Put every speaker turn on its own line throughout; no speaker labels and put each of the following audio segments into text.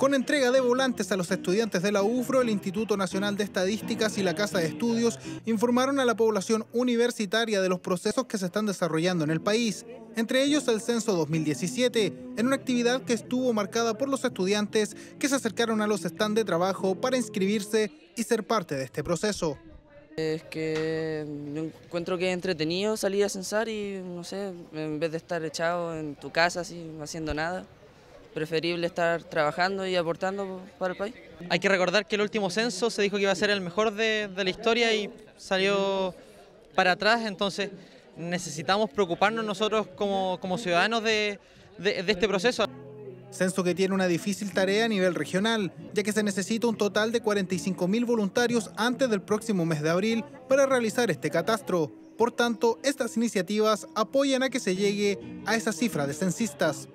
con entrega de volantes a los estudiantes de la UFRO, el Instituto Nacional de Estadísticas y la Casa de Estudios informaron a la población universitaria de los procesos que se están desarrollando en el país, entre ellos el Censo 2017, en una actividad que estuvo marcada por los estudiantes que se acercaron a los stands de trabajo para inscribirse y ser parte de este proceso.
Es que me encuentro que es entretenido salir a censar y, no sé, en vez de estar echado en tu casa así, haciendo nada, preferible estar trabajando y aportando para el país. Hay que recordar que el último censo se dijo que iba a ser el mejor de, la historia y salió para atrás, entonces
necesitamos preocuparnos nosotros como, ciudadanos de, este proceso. Censo que tiene una difícil tarea a nivel regional, ya que se necesita un total de 45.000 voluntarios antes del próximo mes de abril para realizar este catastro. Por tanto, estas iniciativas apoyan a que se llegue a esa cifra de censistas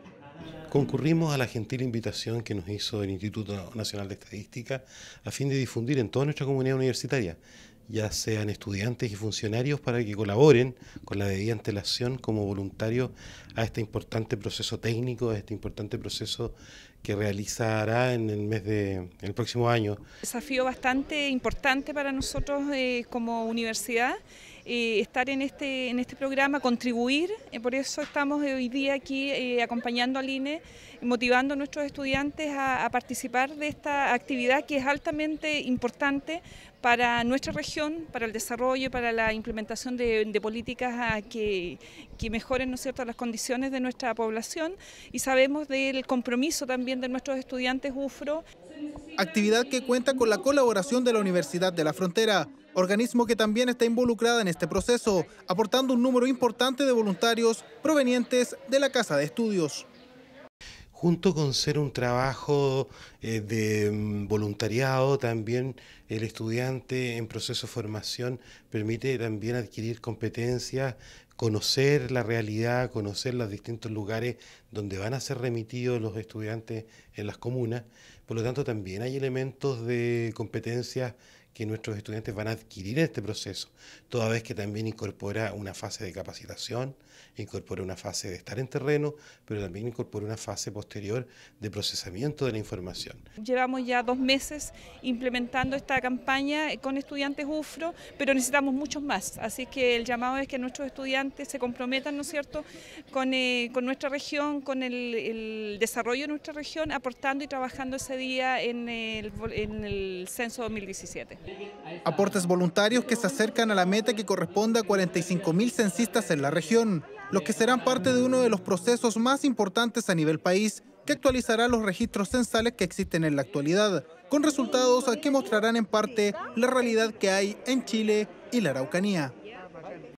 concurrimos a la gentil invitación que nos hizo el Instituto Nacional de Estadística a fin de difundir en toda nuestra comunidad universitaria, ya sean estudiantes y funcionarios, para que colaboren con la debida antelación como voluntarios a este importante proceso técnico, a este importante proceso que realizará en el mes de el próximo año.
Desafío bastante importante para nosotros eh, como universidad eh, estar en este en este programa, contribuir, eh, por eso estamos hoy día aquí acompañando al INE, motivando a nuestros estudiantes a, participar de esta actividad que es altamente importante para nuestra región, para el desarrollo, para la implementación de, políticas ah, que, que mejoren ¿no es cierto? las condiciones de nuestra población y sabemos del compromiso también de nuestros estudiantes UFRO.
Actividad que cuenta con la colaboración de la Universidad de la Frontera, organismo que también está involucrada en este proceso, aportando un número importante de voluntarios provenientes de la Casa de Estudios junto con ser un trabajo eh, de mm, voluntariado, también
el estudiante en proceso de formación permite también adquirir competencias, conocer la realidad, conocer los distintos lugares donde van a ser remitidos los estudiantes en las comunas. Por lo tanto, también hay elementos de competencias que nuestros estudiantes van a adquirir en este proceso, toda vez que también incorpora una fase de capacitación, incorpora una fase de estar en terreno, pero también incorpora una fase posterior de procesamiento de la información.
Llevamos ya dos meses implementando esta campaña con estudiantes UFRO, pero necesitamos muchos más, así que el llamado es que nuestros estudiantes se comprometan, ¿no es cierto?, con, eh, nuestra región, con el, desarrollo de nuestra región, aportando y trabajando ese día en el, en el censo 2017.
Aportes voluntarios que se acercan a la meta que corresponde a 45.000 censistas en la región, los que serán parte de uno de los procesos más importantes a nivel país, que actualizará los registros censales que existen en la actualidad, con resultados que mostrarán en parte la realidad que hay en Chile y la Araucanía.